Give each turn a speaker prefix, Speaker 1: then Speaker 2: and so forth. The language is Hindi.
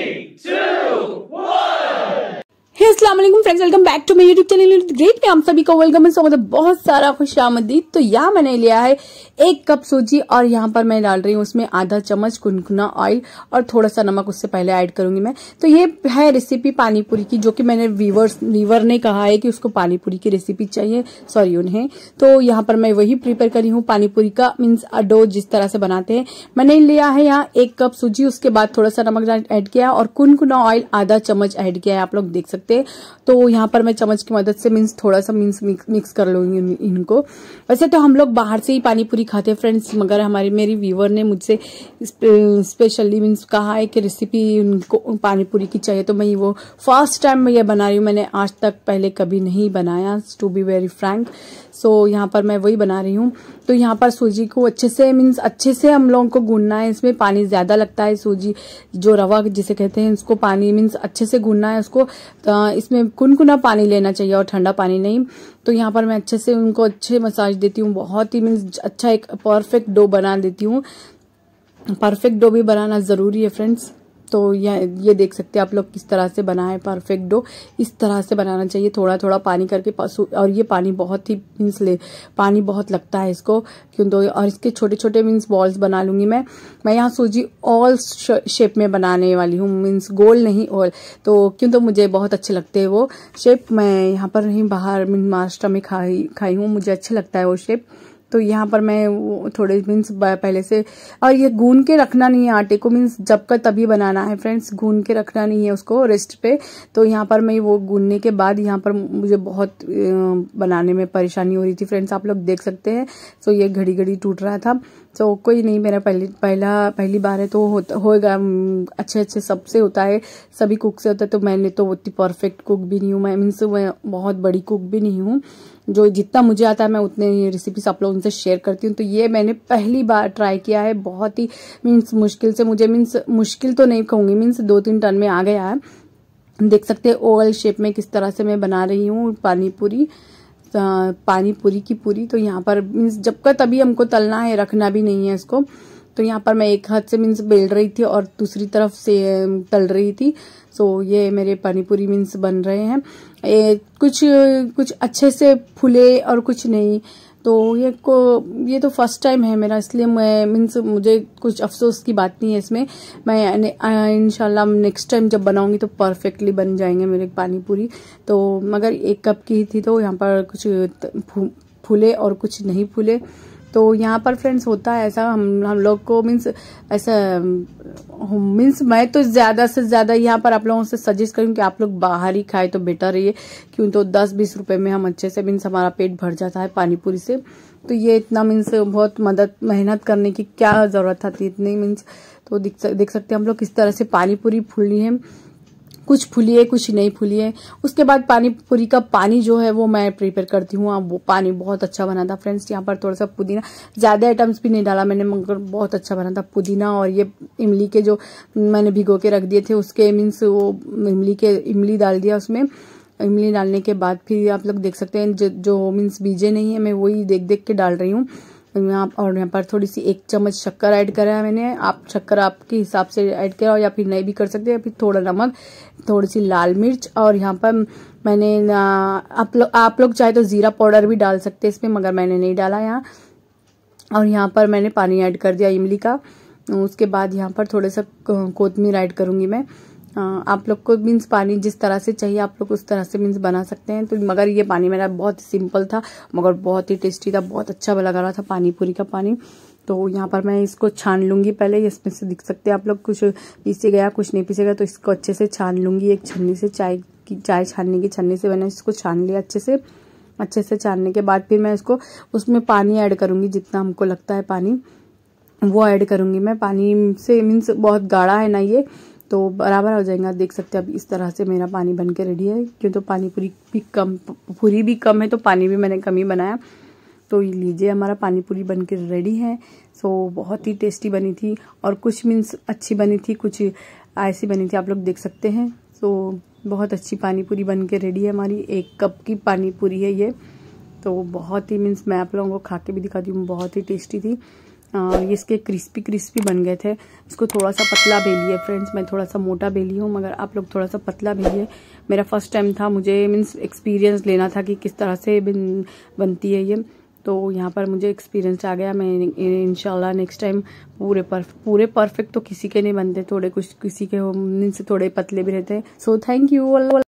Speaker 1: Three, two, one. Hey, Assalamualaikum friends welcome back to my YouTube channel गेट में हम सभी को वेलकम है मतलब बहुत सारा खुश आमदीद तो यहाँ मैंने लिया है एक कप सूजी और यहाँ पर मैं डाल रही हूँ उसमें आधा चम्मच कुनकुना ऑयल और थोड़ा सा नमक उससे पहले ऐड करूंगी मैं तो ये है रेसिपी पानीपुरी की जो कि मैंने वीवर्स वीवर ने कहा है कि उसको पानीपुरी की रेसिपी चाहिए सॉरी उन्हें तो यहाँ पर मैं वही प्रिपेयर करी हूँ पानीपुरी का मीन्स अडो जिस तरह से बनाते हैं मैंने लिया है यहाँ एक कप सूजी उसके बाद थोड़ा सा नमक ऐड किया और कुनकुना ऑयल आधा चम्मच ऐड किया है आप लोग देख सकते हैं तो यहाँ पर मैं चम्मच की मदद से मीन्स थोड़ा सा मीन्स मिक्स कर लूँगी इनको वैसे तो हम लोग बाहर से ही पानी पूरी खाते हैं फ्रेंड्स मगर हमारी मेरी व्यूवर ने मुझसे स्पेशली मीन्स कहा है कि रेसिपी उनको पानी पूरी की चाहिए तो मैं वो फर्स्ट टाइम मैं ये बना रही हूँ मैंने आज तक पहले कभी नहीं बनाया to be very frank so यहाँ पर मैं वही बना रही हूँ तो यहाँ पर सूजी को अच्छे से मीन्स अच्छे से हम लोगों को गूनना है इसमें पानी ज़्यादा लगता है सूजी जो रवा जिसे कहते हैं उसको पानी मीन्स अच्छे से गूनना है उसको इसमें कुन गुनगुना पानी लेना चाहिए और ठंडा पानी नहीं तो यहाँ पर मैं अच्छे से उनको अच्छे मसाज देती हूँ बहुत ही मीन्स अच्छा एक परफेक्ट डो बना देती हूँ परफेक्ट डो भी बनाना ज़रूरी है फ्रेंड्स तो यह ये देख सकते हैं आप लोग किस तरह से बनाए परफेक्ट डो इस तरह से बनाना चाहिए थोड़ा थोड़ा पानी करके और ये पानी बहुत ही मीन्स ले पानी बहुत लगता है इसको क्यों दो तो, और इसके छोटे छोटे मीन्स बॉल्स बना लूँगी मैं मैं यहाँ सूजी ऑल शेप में बनाने वाली हूँ मीन्स गोल नहीं ऑल तो क्यों तो मुझे बहुत अच्छे लगते हैं वो शेप मैं यहाँ पर नहीं बाहर महाराष्ट्र में खाई खाई हूँ मुझे अच्छा लगता है वो शेप तो यहाँ पर मैं थोड़े मीन्स पहले से और ये गून के रखना नहीं है आटे को मीन्स जब का तभी बनाना है फ्रेंड्स गून के रखना नहीं है उसको रेस्ट पे तो यहाँ पर मैं वो गूनने के बाद यहाँ पर मुझे बहुत बनाने में परेशानी हो रही थी फ्रेंड्स आप लोग देख सकते हैं सो ये घड़ी घड़ी टूट रहा था तो कोई नहीं मेरा पहली पहला पहली बार है तो होता होएगा अच्छे अच्छे सबसे होता है सभी कुक से होता है तो मैंने तो उतनी परफेक्ट कुक भी नहीं हूँ मैं मीन्स मैं बहुत बड़ी कुक भी नहीं हूँ जो जितना मुझे आता है मैं उतने रेसिपीज आप लोगों से शेयर करती हूँ तो ये मैंने पहली बार ट्राई किया है बहुत ही मीन्स मुश्किल से मुझे मीन्स मुश्किल तो नहीं कहूँगी मीन्स दो तीन टन में आ गया है देख सकते हैं ओवल शेप में किस तरह से मैं बना रही हूँ पानीपुरी पानी पूरी की पूरी तो यहाँ पर मीन्स जब का तभी हमको तलना है रखना भी नहीं है इसको तो यहाँ पर मैं एक हाथ से मीन्स बेल रही थी और दूसरी तरफ से तल रही थी सो ये मेरे पानी पूरी मीन्स बन रहे हैं ए, कुछ कुछ अच्छे से फूले और कुछ नहीं तो ये को ये तो फर्स्ट टाइम है मेरा इसलिए मैं मीन्स मुझे कुछ अफसोस की बात नहीं है इसमें मैं इनशाला नेक्स्ट टाइम जब बनाऊंगी तो परफेक्टली बन जाएंगे मेरे पानी पूरी तो मगर एक कप की थी तो यहाँ पर कुछ फूले और कुछ नहीं फूले तो यहाँ पर फ्रेंड्स होता है ऐसा हम हम लोग को मीन्स ऐसा मीन्स मैं तो ज़्यादा से ज़्यादा यहाँ पर आप लोगों से सजेस्ट करूँ कि आप लोग बाहर ही खाए तो बेटर है क्यों तो दस बीस रुपए में हम अच्छे से मीन्स हमारा पेट भर जाता है पानीपुरी से तो ये इतना मीन्स बहुत मदद मेहनत करने की क्या ज़रूरत आती इतनी मीन्स तो देख सकते हैं हम लोग किस तरह से पानीपुरी फूलनी है कुछ फूलिए कुछ नहीं फूलिए उसके बाद पानी पूरी का पानी जो है वो मैं प्रिपेयर करती हूँ वो पानी बहुत अच्छा बना था फ्रेंड्स यहाँ पर थोड़ा सा पुदीना ज़्यादा आइटम्स भी नहीं डाला मैंने मगर बहुत अच्छा बना था पुदीना और ये इमली के जो मैंने भिगो के रख दिए थे उसके मीन्स वो इमली के इमली डाल दिया उसमें इमली डालने के बाद फिर आप लोग देख सकते हैं जो, जो मीन्स बीजे नहीं है मैं वही देख देख के डाल रही हूँ आप और यहाँ पर थोड़ी सी एक चम्मच शक्कर ऐड करा है मैंने आप शक्कर आपके हिसाब से ऐड करा या फिर नहीं भी कर सकते या फिर थोड़ा नमक थोड़ी सी लाल मिर्च और यहाँ पर मैंने आप लोग आप लोग चाहे तो ज़ीरा पाउडर भी डाल सकते हैं इसमें मगर मैंने नहीं डाला यहाँ और यहाँ पर मैंने पानी ऐड कर दिया इमली का उसके बाद यहाँ पर थोड़ा सा कोतमीर ऐड करूँगी मैं हाँ, आप लोग को मीन्स पानी जिस तरह से चाहिए आप लोग उस तरह से मीन्स बना सकते हैं तो मगर ये पानी मेरा बहुत सिंपल था मगर बहुत ही टेस्टी था बहुत अच्छा लग रहा था पानी पूरी का पानी तो यहाँ पर मैं इसको छान लूँगी पहले इसमें से दिख सकते हैं आप लोग कुछ पीसे गया कुछ नहीं पीसे गया तो इसको अच्छे से छान लूँगी एक छन्नी से चाय की चाय छानने की छन्नी से मैंने इसको छान लिया अच्छे से अच्छे से छानने के बाद फिर मैं इसको उसमें पानी ऐड करूँगी जितना हमको लगता है पानी वो ऐड करूँगी मैं पानी से मीन्स बहुत गाढ़ा है ना ये तो बराबर हो जाएगा देख सकते हैं अब इस तरह से मेरा पानी बन के रेडी है क्यों तो पानी पूरी भी कम पूरी भी कम है तो पानी भी मैंने कम ही बनाया तो लीजिए हमारा पानी पूरी बन के रेडी है सो बहुत ही टेस्टी बनी थी और कुछ मीन्स अच्छी बनी थी कुछ ऐसी बनी थी आप लोग देख सकते हैं सो बहुत अच्छी पानी पूरी बन के रेडी है हमारी एक कप की पानी पूरी है ये तो बहुत ही मीन्स मैं आप लोगों को खा के भी दिखाती हूँ बहुत ही टेस्टी थी ये इसके क्रिस्पी क्रिस्पी बन गए थे इसको थोड़ा सा पतला बेलिए फ्रेंड्स मैं थोड़ा सा मोटा बेली हूँ मगर आप लोग थोड़ा सा पतला बेलिए मेरा फर्स्ट टाइम था मुझे मीन्स एक्सपीरियंस लेना था कि किस तरह से बिन बनती है ये तो यहाँ पर मुझे एक्सपीरियंस आ गया मैं इनशाला नेक्स्ट टाइम पूरे परफेक्ट पूरे परफेक्ट तो किसी के नहीं बनते थोड़े कुछ किसी के मीन्स थोड़े पतले भी रहते हैं सो थैंक यू